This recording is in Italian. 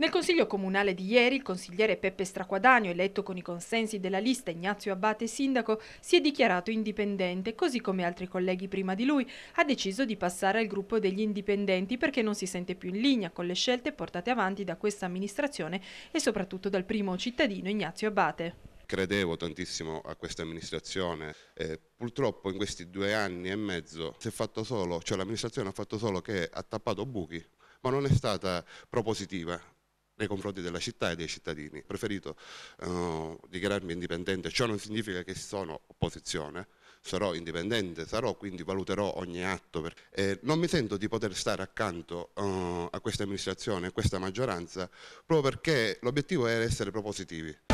Nel Consiglio Comunale di ieri il consigliere Peppe Straquadagno, eletto con i consensi della lista Ignazio Abate Sindaco, si è dichiarato indipendente, così come altri colleghi prima di lui, ha deciso di passare al gruppo degli indipendenti perché non si sente più in linea con le scelte portate avanti da questa amministrazione e soprattutto dal primo cittadino Ignazio Abate credevo tantissimo a questa amministrazione. Eh, purtroppo in questi due anni e mezzo cioè l'amministrazione cioè ha fatto solo che ha tappato buchi, ma non è stata propositiva nei confronti della città e dei cittadini. Ho preferito eh, dichiararmi indipendente, ciò non significa che sono opposizione, sarò indipendente, sarò quindi valuterò ogni atto. Per... Eh, non mi sento di poter stare accanto eh, a questa amministrazione, a questa maggioranza, proprio perché l'obiettivo era essere propositivi